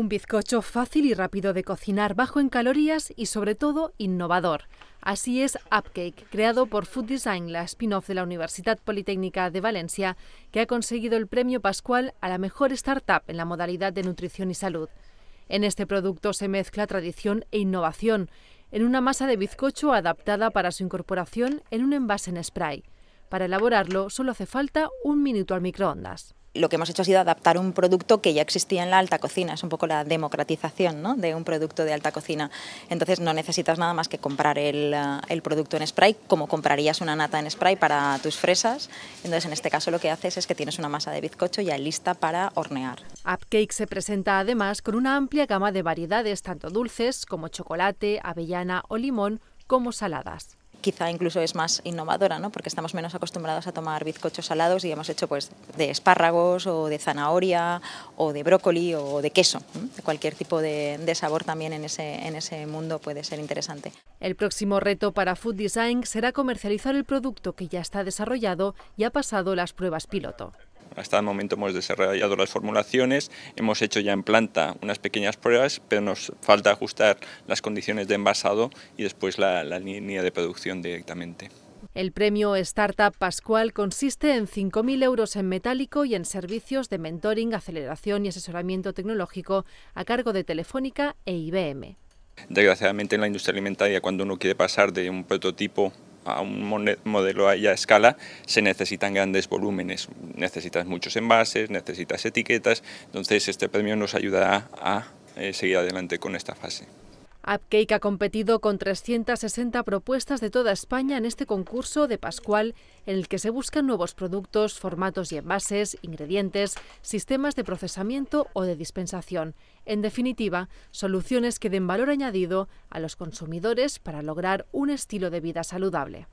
Un bizcocho fácil y rápido de cocinar, bajo en calorías y sobre todo innovador. Así es Upcake, creado por Food Design, la spin-off de la Universidad Politécnica de Valencia, que ha conseguido el premio Pascual a la mejor startup en la modalidad de nutrición y salud. En este producto se mezcla tradición e innovación, en una masa de bizcocho adaptada para su incorporación en un envase en spray. Para elaborarlo solo hace falta un minuto al microondas lo que hemos hecho ha sido adaptar un producto que ya existía en la alta cocina, es un poco la democratización ¿no? de un producto de alta cocina. Entonces no necesitas nada más que comprar el, eh, el, producto en spray, como comprarías una nata en spray para tus fresas. Entonces en este caso lo que haces es que tienes una masa de bizcocho ya lista para hornear. Upcake se presenta además con una amplia gama de variedades, tanto dulces como chocolate, avellana o limón, como saladas quizá incluso es más innovadora, ¿no? porque estamos menos acostumbrados a tomar bizcochos salados y hemos hecho pues, de espárragos o de zanahoria o de brócoli o de queso. Cualquier tipo de, sabor también ese, en ese mundo puede ser interesante. El próximo reto para Food Design será comercializar el producto que ya está desarrollado y ha pasado las pruebas piloto. Hasta el momento hemos desarrollado las formulaciones, hemos hecho ya en planta unas pequeñas pruebas, pero nos falta ajustar las condiciones de envasado y después la, línea de producción directamente. El premio Startup Pascual consiste en 5.000 euros en metálico y en servicios de mentoring, aceleración y asesoramiento tecnológico a cargo de Telefónica e IBM. Desgraciadamente en la industria alimentaria, cuando uno quiere pasar de un prototipo a un modelo a escala se necesitan grandes volúmenes, necesitas muchos envases, necesitas etiquetas, entonces este premio nos ayudará a eh, seguir adelante con esta fase. Upcake ha competido con 360 propuestas de toda España en este concurso de Pascual, en el que se buscan nuevos productos, formatos y envases, ingredientes, sistemas de procesamiento o de dispensación. En definitiva, soluciones que den valor añadido a los consumidores para lograr un estilo de vida saludable.